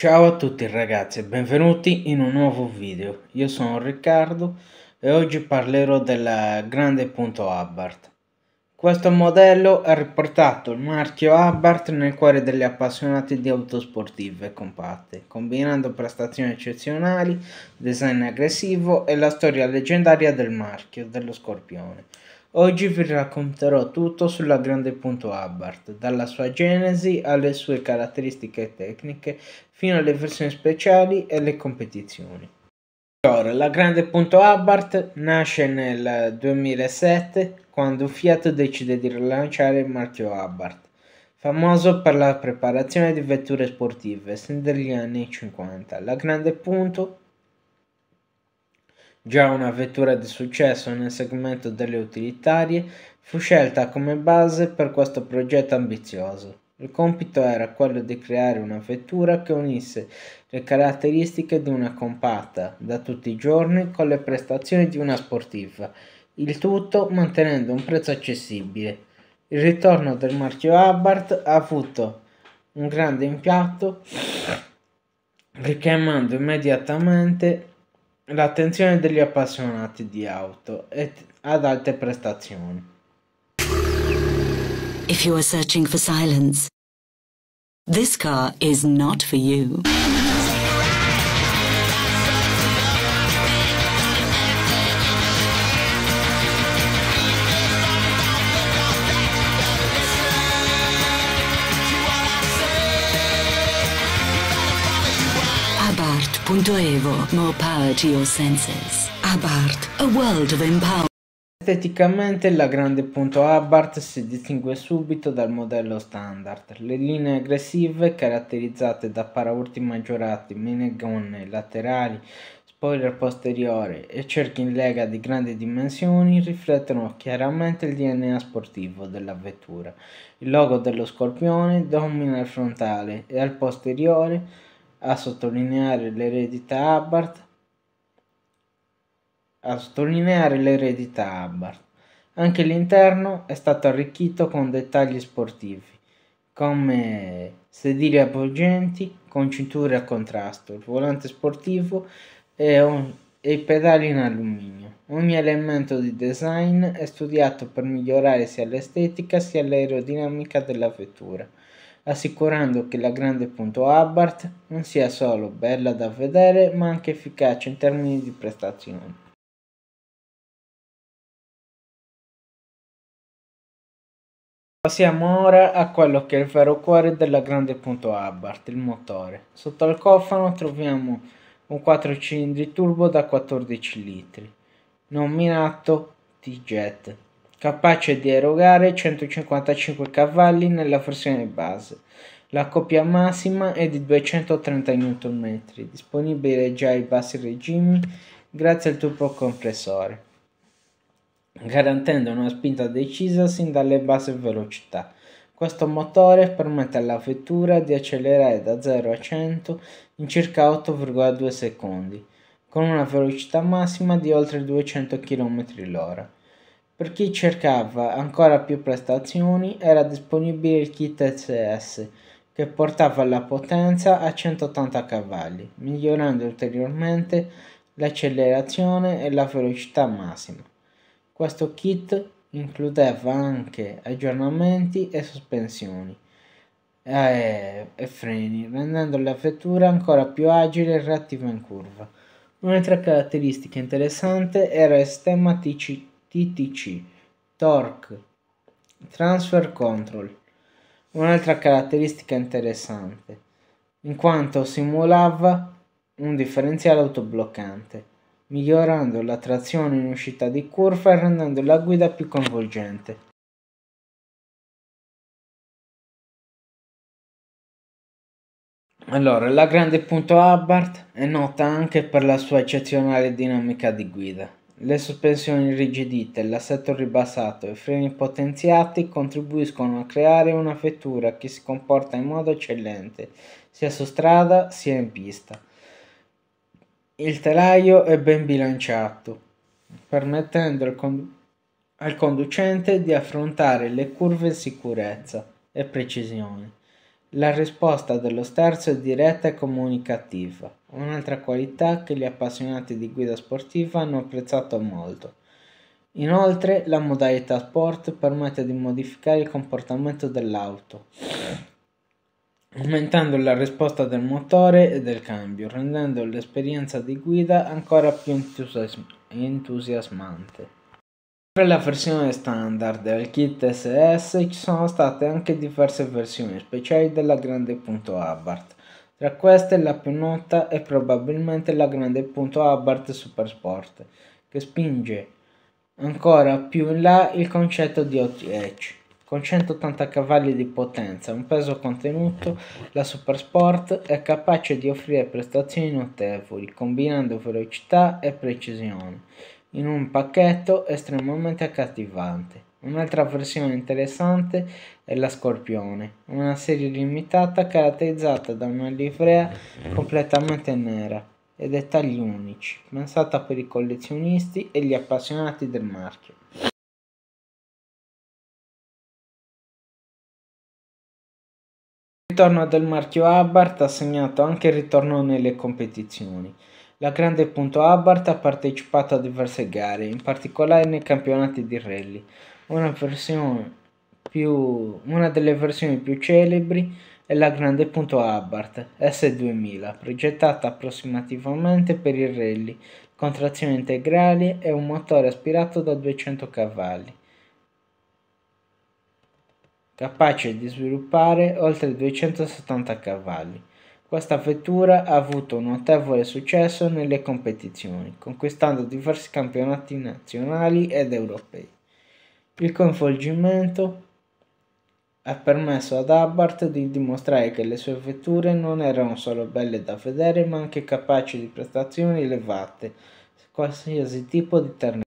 Ciao a tutti ragazzi e benvenuti in un nuovo video. Io sono Riccardo e oggi parlerò della grande.abbart. Questo modello ha riportato il marchio Abbart nel cuore degli appassionati di auto sportive e compatte, combinando prestazioni eccezionali, design aggressivo e la storia leggendaria del marchio dello Scorpione Oggi vi racconterò tutto sulla grande punto grande.abarth, dalla sua genesi alle sue caratteristiche tecniche, fino alle versioni speciali e le competizioni. Allora, la grande.abarth nasce nel 2007 quando Fiat decide di rilanciare il marchio Abarth, famoso per la preparazione di vetture sportive sin dagli anni 50. La grande punto già una vettura di successo nel segmento delle utilitarie, fu scelta come base per questo progetto ambizioso. Il compito era quello di creare una vettura che unisse le caratteristiche di una compatta da tutti i giorni con le prestazioni di una sportiva, il tutto mantenendo un prezzo accessibile. Il ritorno del marchio Abarth ha avuto un grande impatto richiamando immediatamente l'attenzione degli appassionati di auto e ad alte prestazioni. If you are searching for silence, this car is not for you. Evo, more power to your senses. Abarth, a world of empowerment. Esteticamente la grande punto Abarth si distingue subito dal modello standard. Le linee aggressive caratterizzate da paraurti maggiorati, menegonne, laterali, spoiler posteriore e cerchi in lega di grandi dimensioni riflettono chiaramente il DNA sportivo della vettura. Il logo dello scorpione domina il frontale e al posteriore a sottolineare l'eredità Abbart a sottolineare l'eredità Abbart. Anche l'interno è stato arricchito con dettagli sportivi, come sedili avvolgenti con cinture a contrasto, il volante sportivo e, un, e pedali in alluminio. Ogni elemento di design è studiato per migliorare sia l'estetica sia l'aerodinamica della vettura, assicurando che la grande punto Abarth non sia solo bella da vedere ma anche efficace in termini di prestazioni. Passiamo ora a quello che è il vero cuore della grande punto Abarth, il motore. Sotto al cofano troviamo un 4 cilindri turbo da 14 litri nominato T-Jet, capace di erogare 155 cavalli nella versione base. La coppia massima è di 230 Nm, disponibile già ai bassi regimi grazie al compressore, garantendo una spinta decisa sin dalle basse velocità. Questo motore permette alla vettura di accelerare da 0 a 100 in circa 8,2 secondi con una velocità massima di oltre 200 km l'ora. Per chi cercava ancora più prestazioni era disponibile il kit SS che portava la potenza a 180 cavalli, migliorando ulteriormente l'accelerazione e la velocità massima. Questo kit includeva anche aggiornamenti e sospensioni e, eh, e freni, rendendo la vettura ancora più agile e reattiva in curva. Un'altra caratteristica interessante era il sistema TC, TTC, Torque Transfer Control. Un'altra caratteristica interessante, in quanto simulava un differenziale autobloccante, migliorando la trazione in uscita di curva e rendendo la guida più coinvolgente. Allora, la grande punto Hubbard è nota anche per la sua eccezionale dinamica di guida. Le sospensioni rigidite, l'assetto ribassato e i freni potenziati contribuiscono a creare una vettura che si comporta in modo eccellente, sia su strada sia in pista. Il telaio è ben bilanciato, permettendo al, condu al conducente di affrontare le curve in sicurezza e precisione. La risposta dello sterzo è diretta e comunicativa, un'altra qualità che gli appassionati di guida sportiva hanno apprezzato molto. Inoltre, la modalità sport permette di modificare il comportamento dell'auto, aumentando la risposta del motore e del cambio, rendendo l'esperienza di guida ancora più entusiasmante. Per la versione standard del kit SS ci sono state anche diverse versioni speciali della grande punto grande.abarth, tra queste la più nota è probabilmente la grande punto grande.abarth Supersport, che spinge ancora più in là il concetto di OTH. Con 180 cavalli di potenza e un peso contenuto, la Supersport è capace di offrire prestazioni notevoli, combinando velocità e precisione in un pacchetto estremamente accattivante. Un'altra versione interessante è la Scorpione, una serie limitata caratterizzata da una livrea completamente nera e dettagli unici, pensata per i collezionisti e gli appassionati del marchio. Il ritorno del marchio Abarth ha segnato anche il ritorno nelle competizioni. La Grande Punto Abarth ha partecipato a diverse gare, in particolare nei campionati di rally. Una, più, una delle versioni più celebri è la Grande Punto Abarth S2000, progettata approssimativamente per il rally, con trazione integrale e un motore aspirato da 200 cavalli capace di sviluppare oltre 270 cavalli. Questa vettura ha avuto un notevole successo nelle competizioni, conquistando diversi campionati nazionali ed europei. Il coinvolgimento ha permesso ad Abarth di dimostrare che le sue vetture non erano solo belle da vedere, ma anche capaci di prestazioni elevate, qualsiasi tipo di terreno.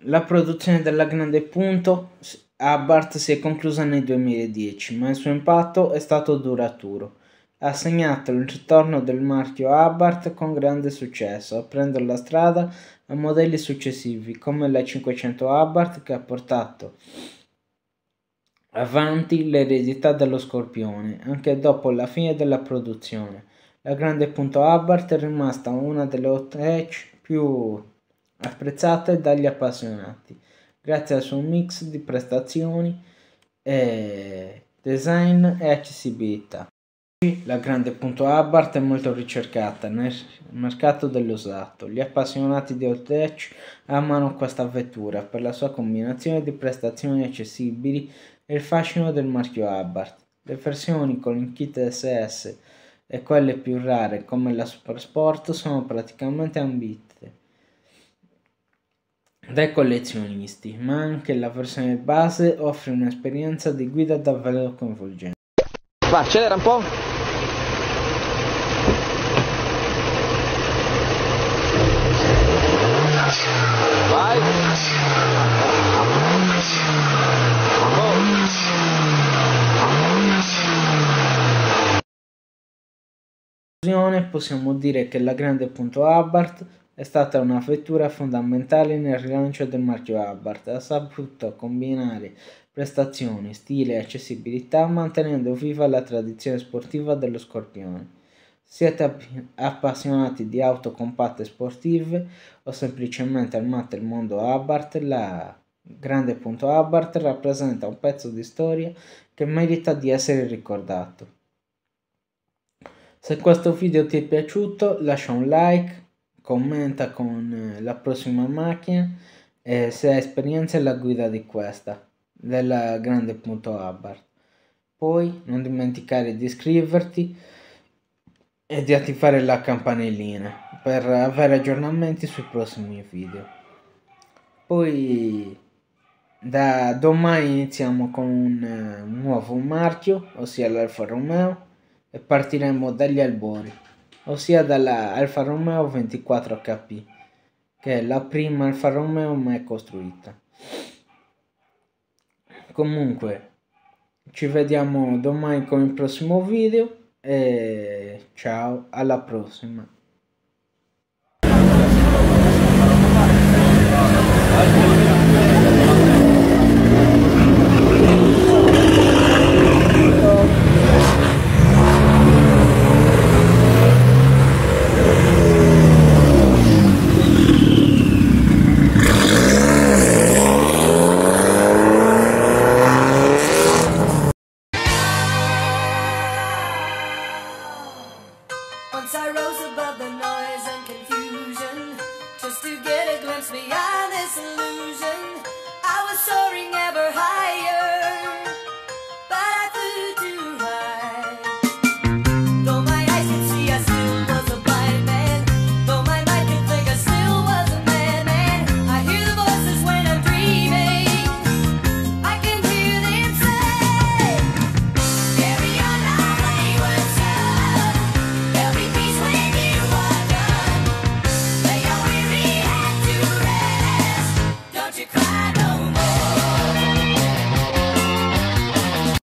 La produzione della Grande Punto a Bart si è conclusa nel 2010, ma il suo impatto è stato duraturo. Ha segnato il ritorno del marchio Abarth con grande successo, aprendo la strada a modelli successivi come la 500 Abarth che ha portato avanti l'eredità dello Scorpione anche dopo la fine della produzione. La grande punto Abarth è rimasta una delle hot hatch più apprezzate dagli appassionati grazie al suo mix di prestazioni, eh, design e accessibilità. La grande punto Abarth è molto ricercata nel mercato dell'usato. Gli appassionati di Oltech amano questa vettura per la sua combinazione di prestazioni accessibili e il fascino del marchio Abarth. Le versioni con il kit SS e quelle più rare come la Supersport sono praticamente ambite dai collezionisti, ma anche la versione base offre un'esperienza di guida davvero coinvolgente. Va, accelera un po'. Vai. Oh. Possiamo dire che la grande punto Abarth è stata una fettura fondamentale nel rilancio del marchio Abarth, ha saputo combinare prestazioni, stile e accessibilità mantenendo viva la tradizione sportiva dello Scorpione. Siete app appassionati di auto compatte sportive o semplicemente amate il mondo Abarth, la grande punto Abarth rappresenta un pezzo di storia che merita di essere ricordato. Se questo video ti è piaciuto lascia un like, commenta con eh, la prossima macchina e se ha esperienza alla guida di questa, della grande punto Abarth. Poi non dimenticare di iscriverti e di attivare la campanellina per avere aggiornamenti sui prossimi video. Poi da domani iniziamo con un eh, nuovo marchio, ossia l'Alfa Romeo, e partiremo dagli albori ossia dalla Alfa Romeo 24 HP, che è la prima Alfa Romeo mai costruita. Comunque, ci vediamo domani con il prossimo video e ciao, alla prossima.